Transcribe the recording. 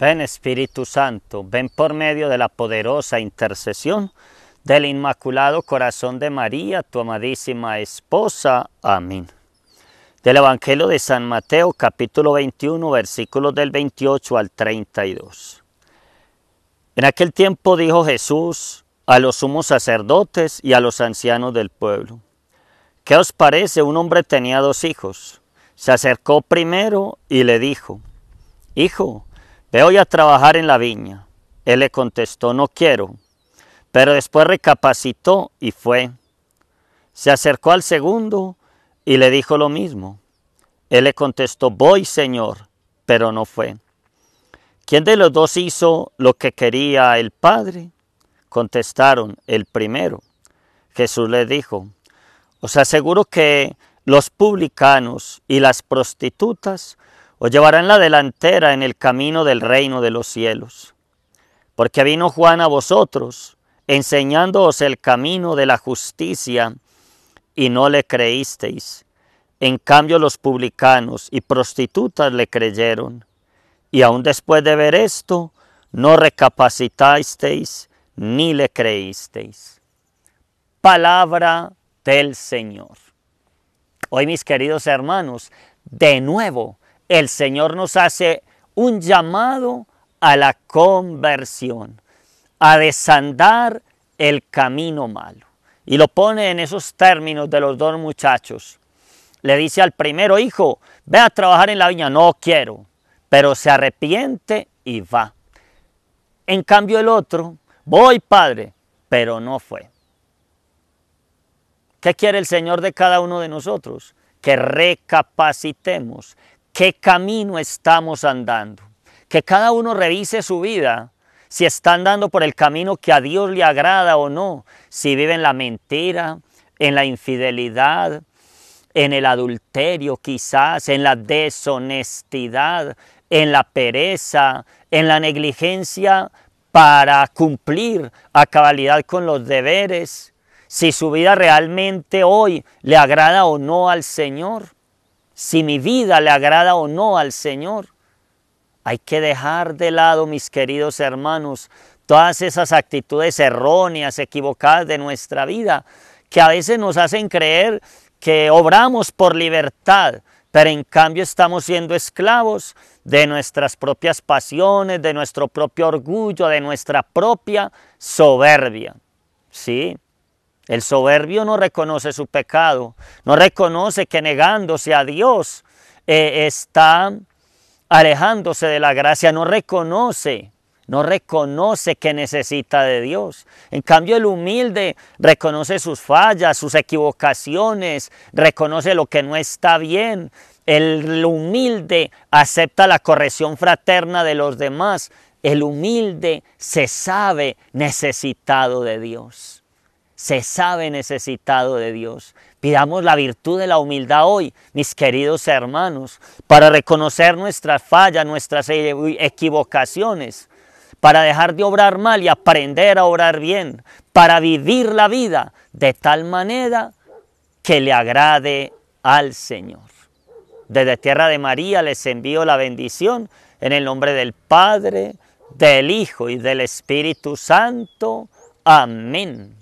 Ven Espíritu Santo, ven por medio de la poderosa intercesión del Inmaculado Corazón de María, tu amadísima esposa. Amén. Del Evangelio de San Mateo, capítulo 21, versículos del 28 al 32. En aquel tiempo dijo Jesús a los sumos sacerdotes y a los ancianos del pueblo, ¿qué os parece? Un hombre tenía dos hijos. Se acercó primero y le dijo, Hijo, Veo a trabajar en la viña. Él le contestó, no quiero. Pero después recapacitó y fue. Se acercó al segundo y le dijo lo mismo. Él le contestó, voy, Señor, pero no fue. ¿Quién de los dos hizo lo que quería el Padre? Contestaron, el primero. Jesús le dijo, os aseguro que los publicanos y las prostitutas os llevarán la delantera en el camino del reino de los cielos. Porque vino Juan a vosotros, enseñándoos el camino de la justicia, y no le creísteis. En cambio los publicanos y prostitutas le creyeron. Y aun después de ver esto, no recapacitasteis ni le creísteis. Palabra del Señor. Hoy mis queridos hermanos, de nuevo el Señor nos hace un llamado a la conversión, a desandar el camino malo. Y lo pone en esos términos de los dos muchachos. Le dice al primero, hijo, ve a trabajar en la viña, no quiero, pero se arrepiente y va. En cambio el otro, voy padre, pero no fue. ¿Qué quiere el Señor de cada uno de nosotros? Que recapacitemos, qué camino estamos andando. Que cada uno revise su vida, si está andando por el camino que a Dios le agrada o no, si vive en la mentira, en la infidelidad, en el adulterio quizás, en la deshonestidad, en la pereza, en la negligencia para cumplir a cabalidad con los deberes, si su vida realmente hoy le agrada o no al Señor si mi vida le agrada o no al Señor. Hay que dejar de lado, mis queridos hermanos, todas esas actitudes erróneas, equivocadas de nuestra vida, que a veces nos hacen creer que obramos por libertad, pero en cambio estamos siendo esclavos de nuestras propias pasiones, de nuestro propio orgullo, de nuestra propia soberbia. ¿Sí? El soberbio no reconoce su pecado, no reconoce que negándose a Dios eh, está alejándose de la gracia, no reconoce, no reconoce que necesita de Dios. En cambio, el humilde reconoce sus fallas, sus equivocaciones, reconoce lo que no está bien. El humilde acepta la corrección fraterna de los demás. El humilde se sabe necesitado de Dios se sabe necesitado de Dios. Pidamos la virtud de la humildad hoy, mis queridos hermanos, para reconocer nuestras fallas, nuestras equivocaciones, para dejar de obrar mal y aprender a obrar bien, para vivir la vida de tal manera que le agrade al Señor. Desde Tierra de María les envío la bendición en el nombre del Padre, del Hijo y del Espíritu Santo. Amén.